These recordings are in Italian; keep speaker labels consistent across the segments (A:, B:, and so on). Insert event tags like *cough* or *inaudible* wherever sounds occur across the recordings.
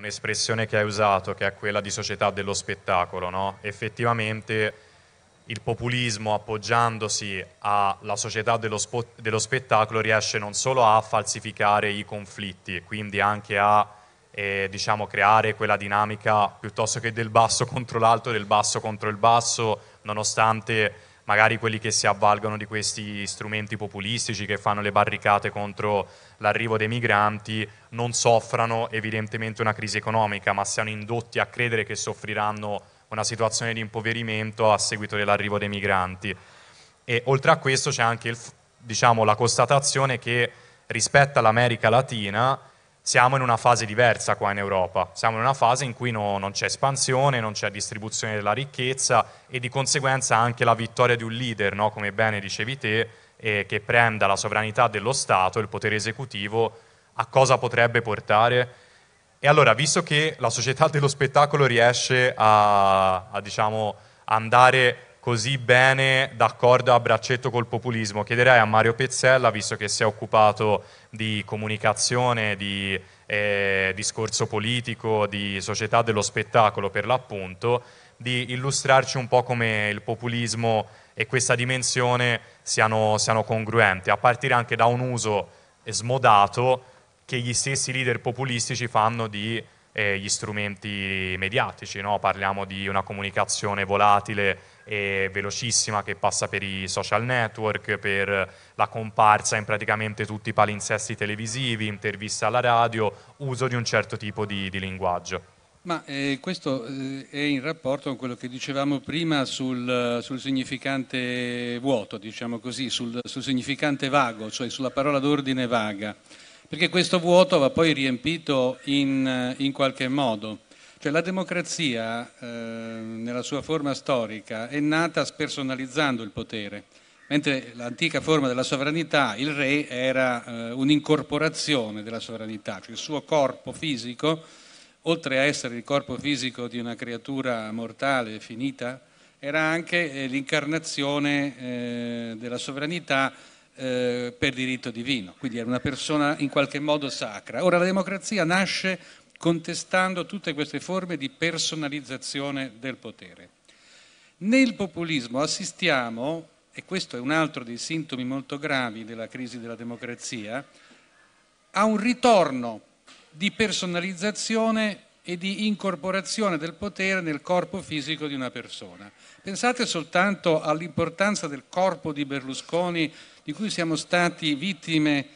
A: un'espressione che hai usato, che è quella di società dello spettacolo, no? effettivamente il populismo appoggiandosi alla società dello, spo- dello spettacolo riesce non solo a falsificare i conflitti, quindi anche a eh, diciamo, creare quella dinamica piuttosto che del basso contro l'alto, del basso contro il basso, nonostante magari quelli che si avvalgono di questi strumenti populistici che fanno le barricate contro l'arrivo dei migranti non soffrano evidentemente una crisi economica, ma siano indotti a credere che soffriranno una situazione di impoverimento a seguito dell'arrivo dei migranti. E oltre a questo c'è anche il, diciamo, la constatazione che rispetto all'America Latina siamo in una fase diversa qua in Europa, siamo in una fase in cui no, non c'è espansione, non c'è distribuzione della ricchezza e di conseguenza anche la vittoria di un leader, no? come bene dicevi te, eh, che prenda la sovranità dello Stato, il potere esecutivo, a cosa potrebbe portare? E allora, visto che la società dello spettacolo riesce a, a diciamo, andare così bene d'accordo a braccetto col populismo. Chiederei a Mario Pezzella, visto che si è occupato di comunicazione, di eh, discorso politico, di società dello spettacolo per l'appunto, di illustrarci un po' come il populismo e questa dimensione siano, siano congruenti, a partire anche da un uso smodato che gli stessi leader populistici fanno di eh, gli strumenti mediatici, no? parliamo di una comunicazione volatile e velocissima che passa per i social network, per la comparsa in praticamente tutti i palinsesti televisivi, interviste alla radio, uso di un certo tipo di, di linguaggio.
B: Ma eh, questo eh, è in rapporto con quello che dicevamo prima sul, sul significante vuoto, diciamo così, sul, sul, significante vago, cioè sulla parola d'ordine vaga, perché questo vuoto va poi riempito in, in qualche modo. Cioè la democrazia eh, nella sua forma storica è nata spersonalizzando il potere, mentre l'antica forma della sovranità, il re era eh, un'incorporazione della sovranità, cioè il suo corpo fisico, oltre a essere il corpo fisico di una creatura mortale finita, era anche eh, l'incarnazione eh, della sovranità eh, per diritto divino, quindi era una persona in qualche modo sacra. Ora la democrazia nasce contestando tutte queste forme di personalizzazione del potere. Nel populismo assistiamo, e questo è un altro dei sintomi molto gravi della crisi della democrazia, a un ritorno di personalizzazione e di incorporazione del potere nel corpo fisico di una persona. Pensate soltanto all'importanza del corpo di Berlusconi di cui siamo stati vittime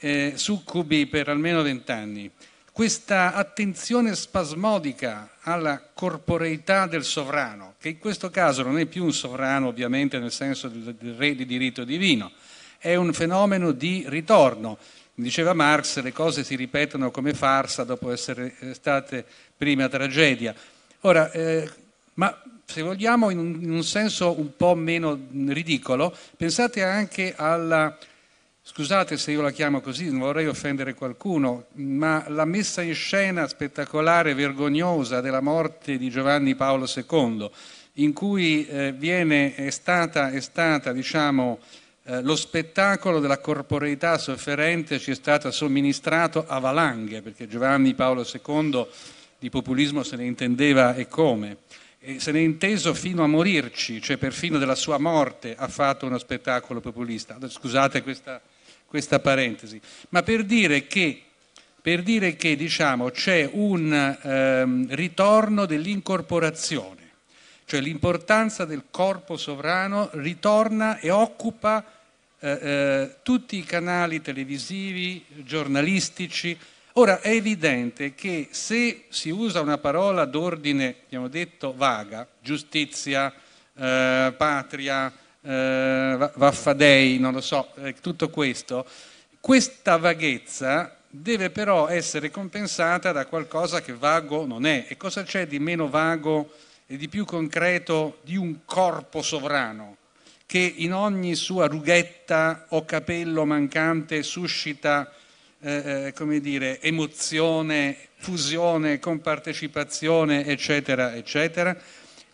B: eh, succubi per almeno vent'anni questa attenzione spasmodica alla corporeità del sovrano, che in questo caso non è più un sovrano ovviamente nel senso del, re di diritto divino, è un fenomeno di ritorno. Diceva Marx, le cose si ripetono come farsa dopo essere eh, state prima tragedia. Ora, eh, ma se vogliamo in un senso un po' meno ridicolo, pensate anche alla Scusate se io la chiamo così, non vorrei offendere qualcuno, ma la messa in scena spettacolare, e vergognosa della morte di Giovanni Paolo II, in cui eh, viene, è stata, è stata diciamo, eh, lo spettacolo della corporeità sofferente ci è stato somministrato a valanghe, perché Giovanni Paolo II di populismo se ne intendeva e come. E se ne è inteso fino a morirci, cioè perfino della sua morte ha fatto uno spettacolo populista. Scusate questa questa parentesi, ma per dire che per dire che diciamo, c'è un ehm, ritorno dell'incorporazione, cioè l'importanza del corpo sovrano ritorna e occupa eh, eh, tutti i canali televisivi, giornalistici. Ora è evidente che se si usa una parola d'ordine, abbiamo detto, vaga, giustizia, eh, patria, eh, Vaffadei, non lo so, eh, tutto questo, questa vaghezza deve però essere compensata da qualcosa che vago non è. E cosa c'è di meno vago e di più concreto di un corpo sovrano che in ogni sua rughetta o capello mancante suscita eh, eh come dire, emozione, fusione, compartecipazione, eccetera, eccetera?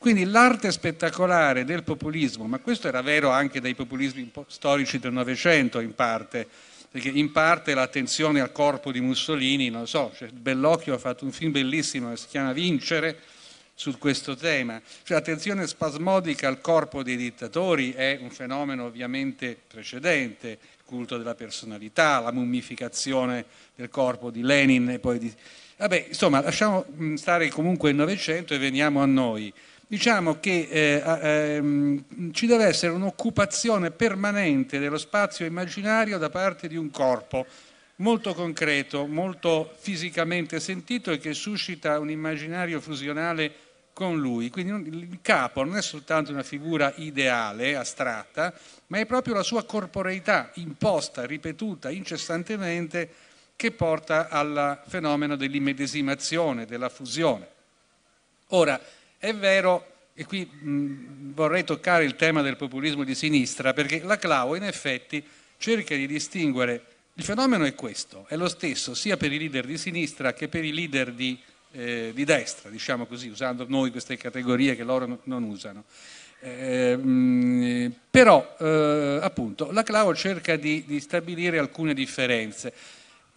B: Quindi l'arte spettacolare del populismo, ma questo era vero anche dai populismi storici del Novecento in parte, perché in parte l'attenzione al corpo di Mussolini, non so, cioè Bellocchio ha fatto un film bellissimo che si chiama Vincere su questo tema, cioè l'attenzione spasmodica al corpo dei dittatori è un fenomeno ovviamente precedente, il culto della personalità, la mummificazione del corpo di Lenin e poi di... Vabbè, insomma, lasciamo stare comunque il Novecento e veniamo a noi diciamo che eh, ehm, ci deve essere un'occupazione permanente dello spazio immaginario da parte di un corpo molto concreto, molto fisicamente sentito e che suscita un immaginario fusionale con lui. Quindi il capo non è soltanto una figura ideale, astratta, ma è proprio la sua corporeità imposta, ripetuta incessantemente, che porta al fenomeno dell'immedesimazione, della fusione. Ora, è vero, e qui mh, vorrei toccare il tema del populismo di sinistra, perché la Clau in effetti cerca di distinguere, il fenomeno è questo, è lo stesso sia per i leader di sinistra che per i leader di, eh, di destra, diciamo così, usando noi queste categorie che loro non usano. Eh, mh, però eh, appunto la Clau cerca di, di stabilire alcune differenze.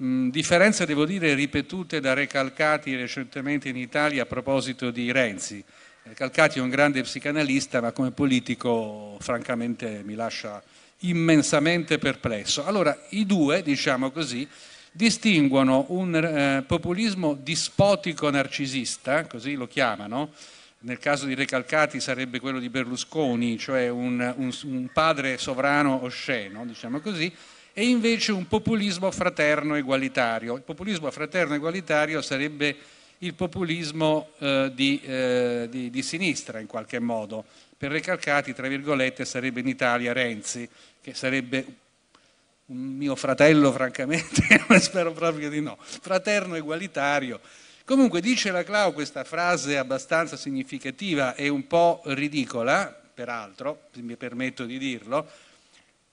B: Mm, differenze, devo dire, ripetute da Recalcati recentemente in Italia a proposito di Renzi. Recalcati è un grande psicanalista, ma come politico francamente mi lascia immensamente perplesso. Allora, i due, diciamo così, distinguono un eh, populismo dispotico narcisista, così lo chiamano, nel caso di Recalcati sarebbe quello di Berlusconi, cioè un, un, un padre sovrano osceno, diciamo così, e invece un populismo fraterno egualitario. Il populismo fraterno egualitario sarebbe il populismo eh, di, eh, di, di, sinistra in qualche modo. Per recalcati, tra virgolette, sarebbe in Italia Renzi, che sarebbe un mio fratello, francamente, *laughs* spero proprio di no, fraterno egualitario. Comunque dice la Clau questa frase abbastanza significativa e un po' ridicola, peraltro, mi permetto di dirlo.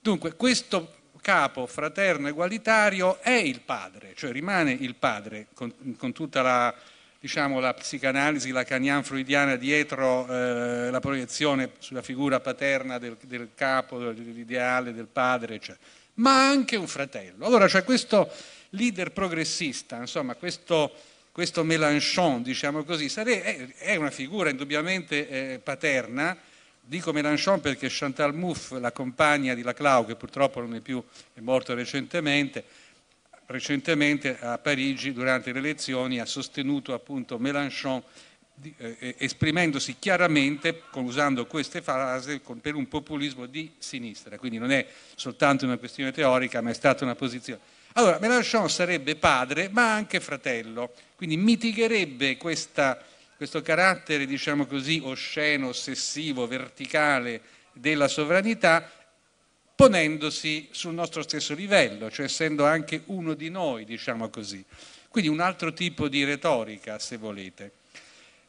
B: Dunque, questo capo fraterno egualitario è il padre, cioè rimane il padre con, con tutta la, diciamo, la psicanalisi lacanian freudiana dietro eh, la proiezione sulla figura paterna del, del capo, dell'ideale del padre, eccetera. ma anche un fratello. Allora c'è cioè, questo leader progressista, insomma questo, questo Mélenchon, diciamo così, sare- è, una figura indubbiamente eh, paterna, Dico Mélenchon perché Chantal Mouffe, la compagna di Laclau, che purtroppo non è più, è morta recentemente, recentemente a Parigi durante le elezioni ha sostenuto appunto Mélenchon eh, eh, esprimendosi chiaramente, usando queste frasi, per un populismo di sinistra. Quindi non è soltanto una questione teorica, ma è stata una posizione. Allora, Mélenchon sarebbe padre, ma anche fratello, quindi mitigherebbe questa questo carattere, diciamo così, osceno, ossessivo, verticale della sovranità ponendosi sul nostro stesso livello, cioè essendo anche uno di noi, diciamo così. Quindi un altro tipo di retorica, se volete.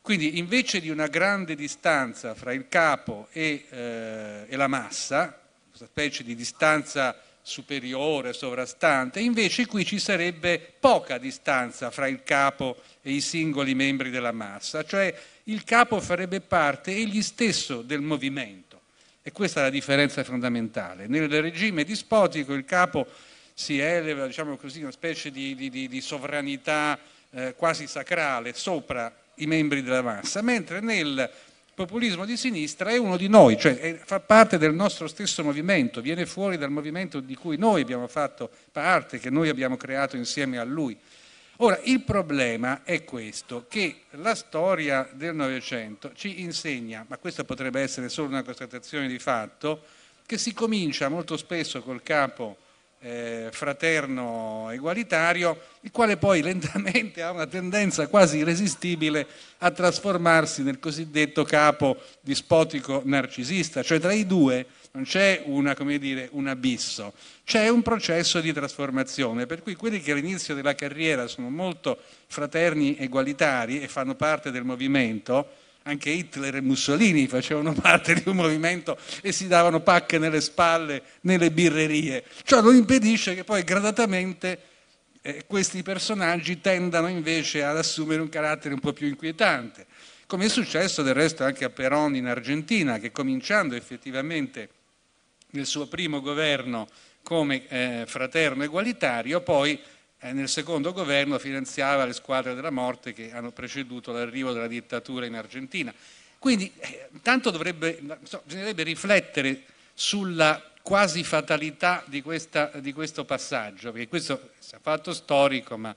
B: Quindi invece di una grande distanza fra il capo e, eh, e la massa, questa specie di distanza superiore, sovrastante, invece qui ci sarebbe poca distanza fra il capo e i singoli membri della massa, cioè il capo farebbe parte egli stesso del movimento. E questa è la differenza fondamentale. Nel regime dispotico il capo si eleva, diciamo così, una specie di, di, di sovranità eh, quasi sacrale sopra i membri della massa, mentre nel populismo di sinistra è uno di noi, cioè fa parte del nostro stesso movimento, viene fuori dal movimento di cui noi abbiamo fatto parte, che noi abbiamo creato insieme a lui. Ora, il problema è questo, che la storia del Novecento ci insegna, ma questa potrebbe essere solo una constatazione di fatto, che si comincia molto spesso col capo eh, fraterno egualitario, il quale poi *laughs* lentamente ha una tendenza quasi irresistibile a trasformarsi nel cosiddetto capo dispotico narcisista, cioè tra i due non c'è una, dire, un abisso, c'è un processo di trasformazione, per cui quelli che all'inizio della carriera sono molto fraterni egualitari e fanno parte del movimento, anche Hitler e Mussolini facevano *laughs* parte di un movimento e si davano pacche nelle spalle, nelle birrerie. Ciò non impedisce che poi gradatamente eh, questi personaggi tendano invece ad assumere un carattere un po' più inquietante, come è successo del resto anche a Perón in Argentina, che cominciando effettivamente nel suo primo governo come eh, fraterno egualitario, poi eh, nel secondo governo finanziava le squadre della morte che hanno preceduto l'arrivo della dittatura in Argentina. Quindi intanto eh, dovrebbe, so, bisognerebbe riflettere sulla quasi fatalità di, questa, di, questo passaggio, perché questo è fatto storico, ma,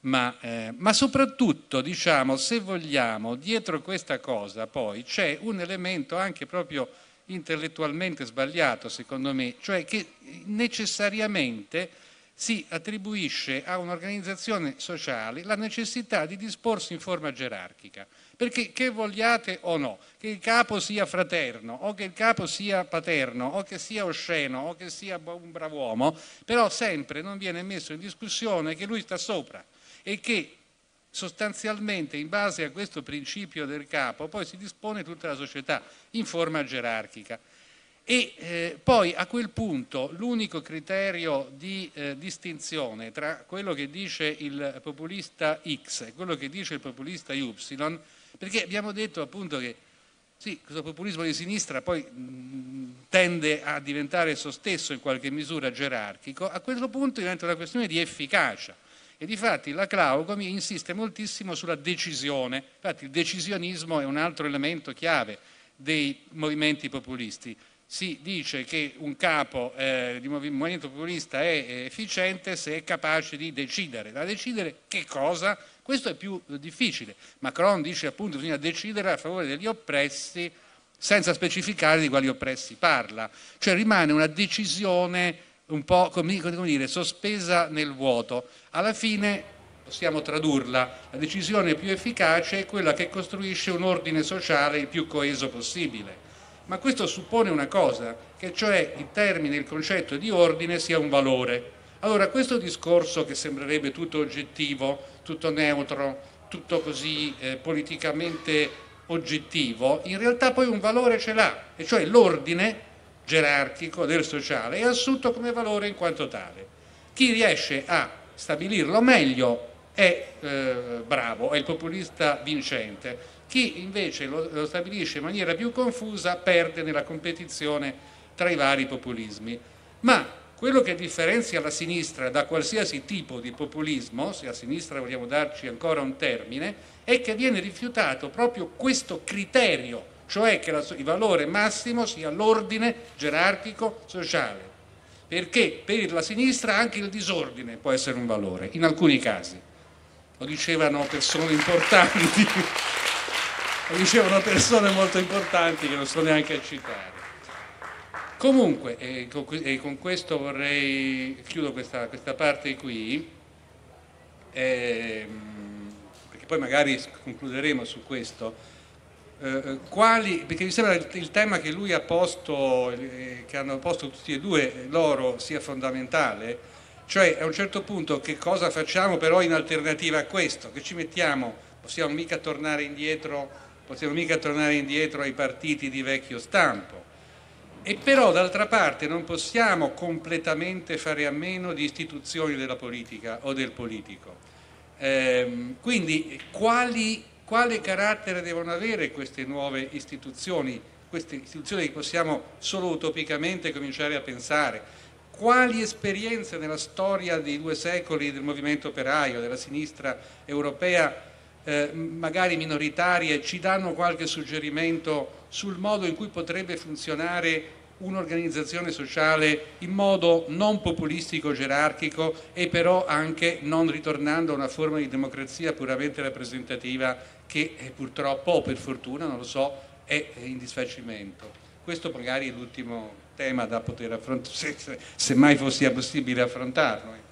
B: ma, eh, ma soprattutto, diciamo, se vogliamo, dietro questa cosa poi c'è un elemento anche proprio intellettualmente sbagliato, secondo me, cioè che necessariamente si attribuisce a un'organizzazione sociale la necessità di disporsi in forma gerarchica, perché che vogliate o no, che il capo sia fraterno o che il capo sia paterno o che sia osceno o che sia un bravo uomo, però sempre non viene messo in discussione che lui sta sopra e che sostanzialmente in base a questo principio del capo poi si dispone tutta la società in forma gerarchica. E eh, poi a quel punto l'unico criterio di eh, distinzione tra quello che dice il populista X e quello che dice il populista Y, perché abbiamo detto appunto che sì, questo populismo di sinistra poi mh, mm, tende a diventare esso stesso in qualche misura gerarchico, a questo punto diventa una questione di efficacia. E difatti la Claucomi insiste moltissimo sulla decisione, infatti il decisionismo è un altro elemento chiave dei movimenti populisti si dice che un capo eh, di movimento populista è efficiente se è capace di decidere. Da decidere che cosa? Questo è più eh, difficile. Macron dice appunto che bisogna decidere a favore degli oppressi senza specificare di quali oppressi parla. Cioè rimane una decisione un po' come, come dire, sospesa nel vuoto. Alla fine possiamo tradurla, la decisione più efficace è quella che costruisce un ordine sociale il più coeso possibile ma questo suppone una cosa, che cioè il termine, il concetto di ordine sia un valore. Allora questo discorso che sembrerebbe tutto oggettivo, tutto neutro, tutto così eh, politicamente oggettivo, in realtà poi un valore ce l'ha, e cioè l'ordine gerarchico del sociale è assunto come valore in quanto tale. Chi riesce a stabilirlo meglio è eh, bravo, è il populista vincente chi invece lo, lo stabilisce in maniera più confusa perde nella competizione tra i vari populismi. Ma quello che differenzia la sinistra da qualsiasi tipo di populismo, se a sinistra vogliamo darci ancora un termine, è che viene rifiutato proprio questo criterio, cioè che la, il valore massimo sia l'ordine gerarchico sociale. Perché per la sinistra anche il disordine può essere un valore, in alcuni casi. Lo dicevano persone importanti lo dicevano persone molto importanti che non so neanche a citare. Comunque, e con questo vorrei, chiudo questa, questa parte qui, eh, perché poi magari concluderemo su questo, eh, eh, quali, perché mi sembra il, il, tema che lui ha posto, eh, che hanno posto tutti e due, eh, loro sia fondamentale, cioè a un certo punto che cosa facciamo però in alternativa a questo, che ci mettiamo, possiamo mica tornare indietro possiamo mica tornare indietro ai partiti di vecchio stampo. E però d'altra parte non possiamo completamente fare a meno di istituzioni della politica o del politico. Ehm, quindi quali, quale carattere devono avere queste nuove istituzioni, queste istituzioni che possiamo solo utopicamente cominciare a pensare? Quali esperienze nella storia dei due secoli del movimento operaio, della sinistra europea, eh, magari minoritarie ci danno qualche suggerimento sul modo in cui potrebbe funzionare un'organizzazione sociale in modo non populistico gerarchico e però anche non ritornando a una forma di democrazia puramente rappresentativa che eh, purtroppo o per fortuna, non lo so, è in disfacimento. Questo magari è l'ultimo tema da poter affrontare, *laughs* se, se mai fosse possibile affrontarlo. Eh.